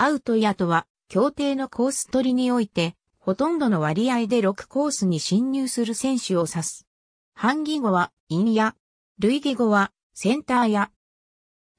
アウトやとは、協定のコース取りにおいて、ほとんどの割合で6コースに侵入する選手を指す。反義語は、インや、類義語は、センターや。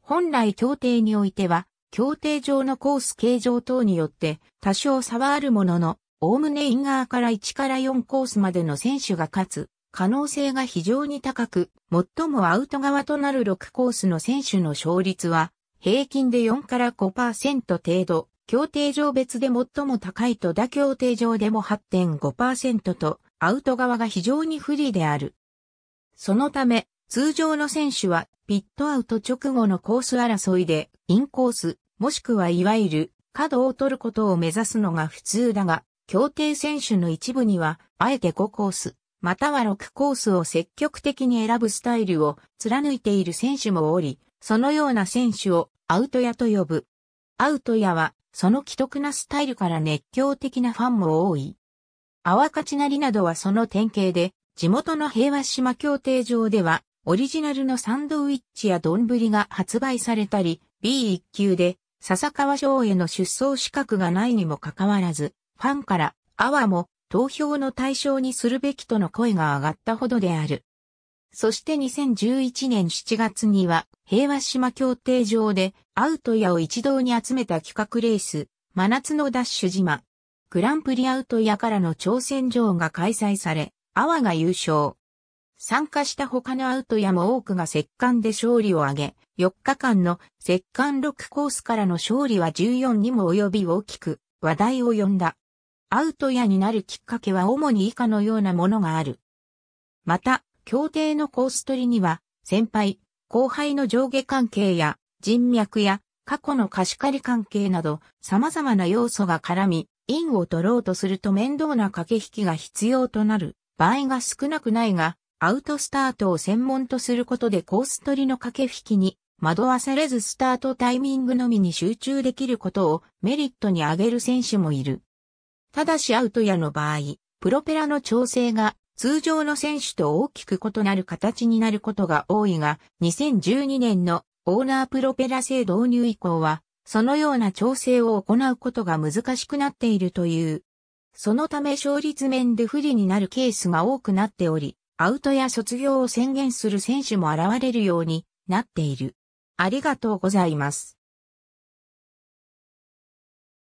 本来協定においては、協定上のコース形状等によって、多少差はあるものの、おおむねイン側から1から4コースまでの選手が勝つ、可能性が非常に高く、最もアウト側となる6コースの選手の勝率は、平均で4から5%程度、協定上別で最も高いと打協定上でも8.5%と、アウト側が非常に不利である。そのため、通常の選手は、ピットアウト直後のコース争いで、インコース、もしくはいわゆる、角を取ることを目指すのが普通だが、協定選手の一部には、あえて5コース、または6コースを積極的に選ぶスタイルを貫いている選手もおり、そのような選手をアウトヤと呼ぶ。アウトヤは、その既得なスタイルから熱狂的なファンも多い。泡勝成などはその典型で、地元の平和島協定上では、オリジナルのサンドウィッチや丼が発売されたり、B1 級で、笹川賞への出走資格がないにもかかわらず、ファンから、泡も投票の対象にするべきとの声が上がったほどである。そして2011年7月には平和島協定上でアウトヤを一堂に集めた企画レース、真夏のダッシュ島。グランプリアウトヤからの挑戦状が開催され、アワが優勝。参加した他のアウトヤも多くが石棺で勝利を挙げ、4日間の石棺6コースからの勝利は14にも及び大きく話題を呼んだ。アウトヤになるきっかけは主に以下のようなものがある。また、協定のコース取りには、先輩、後輩の上下関係や人脈や過去の貸し借り関係など様々な要素が絡み、因を取ろうとすると面倒な駆け引きが必要となる場合が少なくないが、アウトスタートを専門とすることでコース取りの駆け引きに惑わされずスタートタイミングのみに集中できることをメリットに挙げる選手もいる。ただしアウトやの場合、プロペラの調整が通常の選手と大きく異なる形になることが多いが、2012年のオーナープロペラ制導入以降は、そのような調整を行うことが難しくなっているという。そのため勝率面で不利になるケースが多くなっており、アウトや卒業を宣言する選手も現れるようになっている。ありがとうございます。